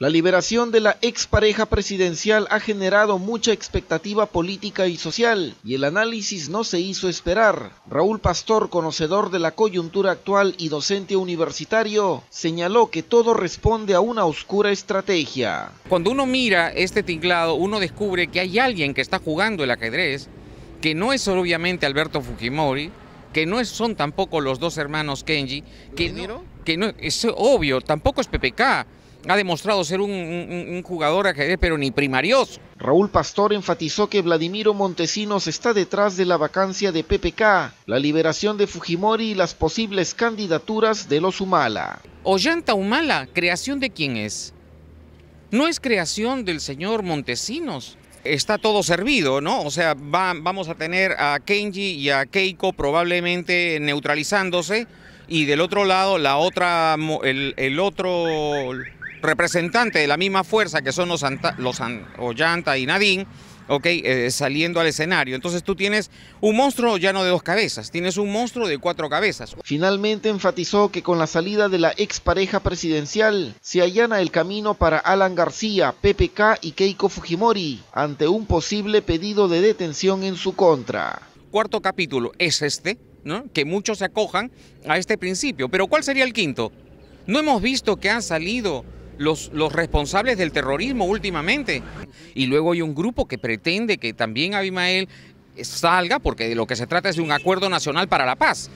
La liberación de la expareja presidencial ha generado mucha expectativa política y social, y el análisis no se hizo esperar. Raúl Pastor, conocedor de la coyuntura actual y docente universitario, señaló que todo responde a una oscura estrategia. Cuando uno mira este tinglado, uno descubre que hay alguien que está jugando el ajedrez, que no es obviamente Alberto Fujimori, que no son tampoco los dos hermanos Kenji, que, no, que no es obvio, tampoco es PPK ha demostrado ser un, jugador pero ni primarioso. Raúl Pastor enfatizó que Vladimiro Montesinos está detrás de la vacancia de PPK, la liberación de Fujimori y las posibles candidaturas de los Humala. Ollanta Humala, ¿creación de quién es? No es creación del señor Montesinos. Está todo servido, ¿no? O sea, vamos a tener a Kenji y a Keiko probablemente neutralizándose y del otro lado la otra el otro representante de la misma fuerza que son los, los Ollanta y Nadine, okay, eh, saliendo al escenario. Entonces tú tienes un monstruo ya no de dos cabezas, tienes un monstruo de cuatro cabezas. Finalmente enfatizó que con la salida de la expareja presidencial se allana el camino para Alan García, PPK y Keiko Fujimori ante un posible pedido de detención en su contra. Cuarto capítulo es este, ¿no? que muchos se acojan a este principio. Pero ¿cuál sería el quinto? No hemos visto que han salido los, los responsables del terrorismo últimamente. Y luego hay un grupo que pretende que también Abimael salga, porque de lo que se trata es de un acuerdo nacional para la paz.